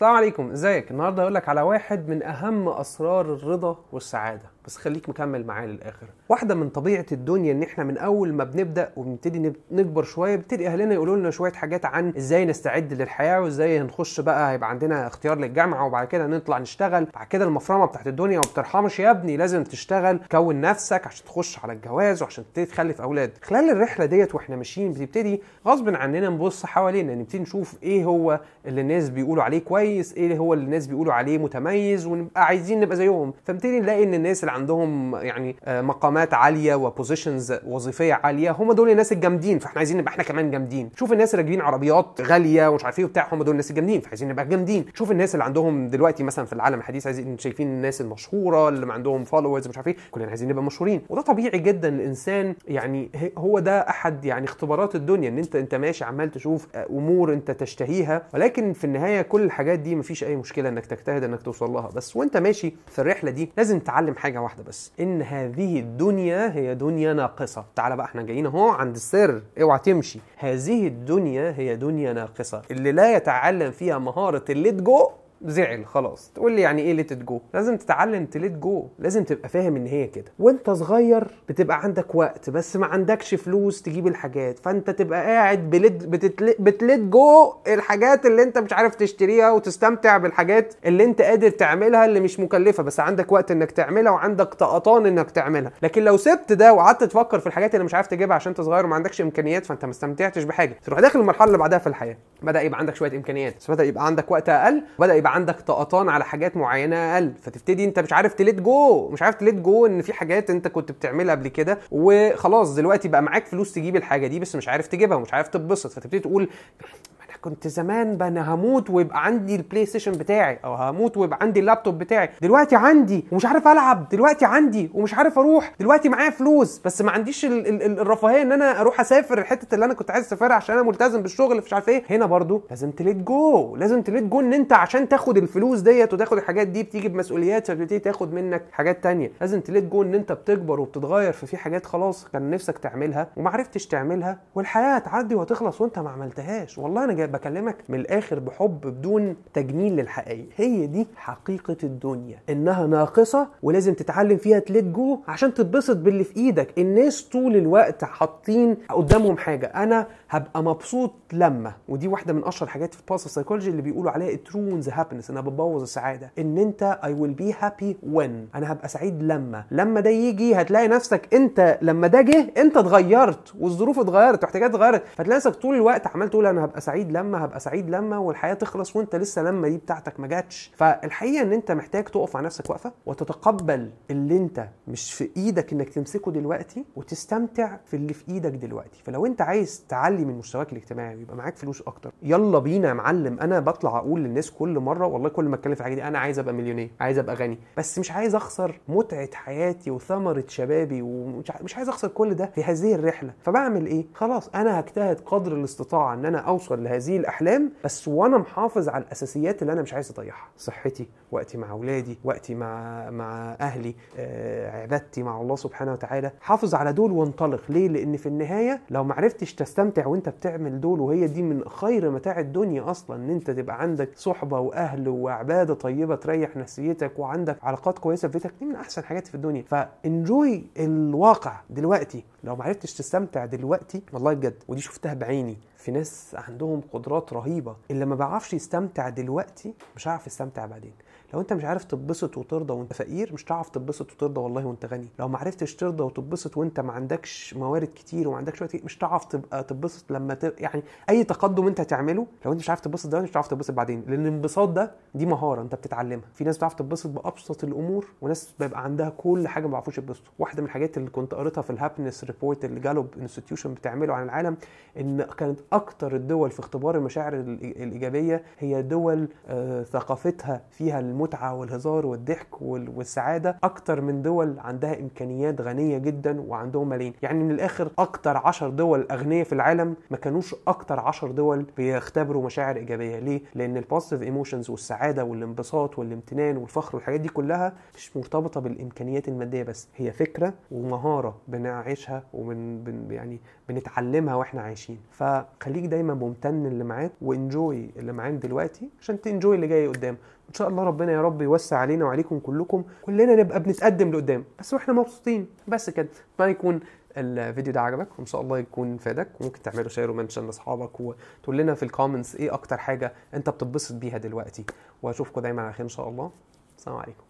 السلام عليكم ازيك النهارده هقول لك على واحد من اهم اسرار الرضا والسعاده بس خليك مكمل معايا للاخر واحده من طبيعه الدنيا ان احنا من اول ما بنبدا وبنبتدي نكبر شويه بتبتدي اهلنا يقولوا لنا شويه حاجات عن ازاي نستعد للحياه وازاي هنخش بقى هيبقى عندنا اختيار للجامعه وبعد كده نطلع نشتغل بعد كده المفرمه بتاعت الدنيا ما بترحمش يا ابني لازم تشتغل تكون نفسك عشان تخش على الجواز وعشان تبتدي تخلف اولاد خلال الرحله ديت واحنا ماشيين بتبتدي غصب عننا نبص حوالينا نبتدي يعني نشوف ايه هو اللي الناس بيقولوا عليه كويس ايه هو اللي الناس بيقولوا عليه متميز ونبقى عايزين نبقى زيهم فبتدي نلاقي ان الناس عندهم يعني آه، مقامات عاليه وبوزيشنز وظيفيه عاليه هم دول الناس الجامدين فاحنا عايزين نبقى احنا كمان جامدين شوف الناس اللي راكبين عربيات غاليه ومش عارف ايه وبتاع هم دول الناس الجامدين فعايزين نبقى جامدين شوف الناس اللي عندهم دلوقتي مثلا في العالم الحديث عايزين شايفين الناس المشهوره اللي عندهم فولورز مش عارف ايه كلنا عايزين نبقى مشهورين وده طبيعي جدا الانسان يعني هو ده احد يعني اختبارات الدنيا ان انت انت ماشي عمال تشوف آه، امور انت تشتهيها ولكن في النهايه كل الحاجات دي مفيش اي مشكله انك تجتهد انك توصل لها بس وانت ماشي في الرحله دي لازم تتعلم حاجه حاجه واحده بس ان هذه الدنيا هي دنيا ناقصه تعالى بقى احنا جايين اهو عند السر اوعى تمشي هذه الدنيا هي دنيا ناقصه اللي لا يتعلم فيها مهاره الليت جو زعل خلاص تقول لي يعني ايه ليت جو لازم تتعلم تليت جو لازم تبقى فاهم ان هي كده وانت صغير بتبقى عندك وقت بس ما عندكش فلوس تجيب الحاجات فانت تبقى قاعد بلد بتتل... بتليت جو الحاجات اللي انت مش عارف تشتريها وتستمتع بالحاجات اللي انت قادر تعملها اللي مش مكلفه بس عندك وقت انك تعملها وعندك طقطان انك تعملها لكن لو سبت ده وقعدت تفكر في الحاجات اللي مش عارف تجيبها عشان انت صغير وما عندكش امكانيات فانت ما استمتعتش بحاجه تروح داخل المرحله اللي بعدها في الحياه بدا يبقى عندك شويه امكانيات بس بدا يبقى عندك وقت اقل بدا يبقى يبقى عندك طقطان على حاجات معينه اقل فتبتدي انت مش عارف تليت جو مش عارف تليت جو ان في حاجات انت كنت بتعملها قبل كده وخلاص دلوقتي بقى معاك فلوس تجيب الحاجه دي بس مش عارف تجيبها ومش عارف تتبسط فتبتدي تقول انا كنت زمان انا هموت ويبقى عندي البلاي ستيشن بتاعي او هموت ويبقى عندي اللابتوب بتاعي دلوقتي عندي ومش عارف العب دلوقتي عندي ومش عارف اروح دلوقتي معايا فلوس بس ما عنديش ال ال ال الرفاهيه ان انا اروح اسافر الحته اللي انا كنت عايز اسافرها عشان انا ملتزم بالشغل مش عارف ايه هنا برضو لازم تليت جو لازم تليت جو ان انت عشان تاخد الفلوس ديت وتاخد الحاجات دي بتيجي بمسؤوليات فبتدي تاخد منك حاجات تانية لازم تليت جو ان انت بتكبر وبتتغير ففي حاجات خلاص كان نفسك تعملها ومعرفتش تعملها والحياه هتعدي وهتخلص وانت ما عملتهاش والله انا بكلمك من الاخر بحب بدون تجميل للحقيقه هي دي حقيقه الدنيا انها ناقصه ولازم تتعلم فيها تليت جو عشان تتبسط باللي في ايدك الناس طول الوقت حاطين قدامهم حاجه انا هبقى مبسوط لما ودي واحده من اشهر حاجات في الباس سايكولوجي اللي بيقولوا عليها ترونز هابينس انا ببوظ السعاده ان انت اي ويل بي هابي وين انا هبقى سعيد لما لما ده يجي هتلاقي نفسك انت لما ده جه انت اتغيرت والظروف اتغيرت واحتياجات اتغيرت فتلاقي نفسك طول الوقت عمال تقول انا هبقى سعيد لما هبقى سعيد لما والحياه تخلص وانت لسه لما دي بتاعتك ما جاتش فالحقيقه ان انت محتاج تقف على نفسك وقفه وتتقبل اللي انت مش في ايدك انك تمسكه دلوقتي وتستمتع في اللي في ايدك دلوقتي فلو انت عايز تعلي من مستواك الاجتماعي ويبقى معاك فلوس اكتر يلا بينا يا معلم انا بطلع اقول للناس كل مره والله كل ما اتكلم في الحاجه دي انا عايز ابقى مليونير عايز ابقى غني بس مش عايز اخسر متعه حياتي وثمره شبابي ومش عايز اخسر كل ده في هذه الرحله فبعمل ايه خلاص انا هجتهد قدر الاستطاعه ان انا اوصل لهذه هذه الاحلام بس وانا محافظ على الاساسيات اللي انا مش عايز اضيعها صحتي وقتي مع اولادي وقتي مع مع اهلي آه، عبادتي مع الله سبحانه وتعالى حافظ على دول وانطلق ليه لان في النهايه لو ما عرفتش تستمتع وانت بتعمل دول وهي دي من خير متاع الدنيا اصلا ان انت تبقى عندك صحبه واهل وعباده طيبه تريح نفسيتك وعندك علاقات كويسه في بيتك دي من احسن حاجات في الدنيا فانجوي الواقع دلوقتي لو ما عرفتش تستمتع دلوقتي والله بجد ودي شفتها بعيني في ناس عندهم قدرات رهيبه اللي ما بعرفش يستمتع دلوقتي مش هعرف يستمتع بعدين لو انت مش عارف تبسط وترضى وانت فقير مش هتعرف تبسط وترضى والله وانت غني لو ما عرفتش ترضى وتبسط وانت ما عندكش موارد كتير وما عندكش وقت مش هتعرف تبقى تبسط لما ت... يعني اي تقدم انت هتعمله لو انت مش عارف تبسط دلوقتي مش هتعرف تبسط بعدين لان الانبساط ده دي مهاره انت بتتعلمها في ناس بتعرف تبسط بابسط الامور وناس بيبقى عندها كل حاجه ما بيعرفوش يتبسطوا واحده من الحاجات اللي كنت قريتها في الهابنس ريبورت اللي جالوب انستتيوشن بتعمله عن العالم ان كانت اكتر الدول في اختبار المشاعر الايجابيه هي دول آه، ثقافتها فيها المتعه والهزار والضحك والسعاده اكتر من دول عندها امكانيات غنيه جدا وعندهم ملايين يعني من الاخر اكتر عشر دول اغنيه في العالم ما كانوش اكتر عشر دول بيختبروا مشاعر ايجابيه ليه لان البوزيتيف ايموشنز والسعاده والانبساط والامتنان والفخر والحاجات دي كلها مش مرتبطه بالامكانيات الماديه بس هي فكره ومهاره بنعيشها وبن يعني بنتعلمها واحنا عايشين ف خليك دايما ممتن اللي معاك وانجوي اللي معاك دلوقتي عشان تنجوي اللي جاي قدام ان شاء الله ربنا يا رب يوسع علينا وعليكم كلكم كلنا نبقى بنتقدم لقدام بس واحنا مبسوطين بس كده اتمنى يكون الفيديو ده عجبك وان شاء الله يكون فادك وممكن تعمله شير ومنشن لاصحابك وتقول لنا في الكومنتس ايه اكتر حاجه انت بتتبسط بيها دلوقتي واشوفكم دايما على خير ان شاء الله السلام عليكم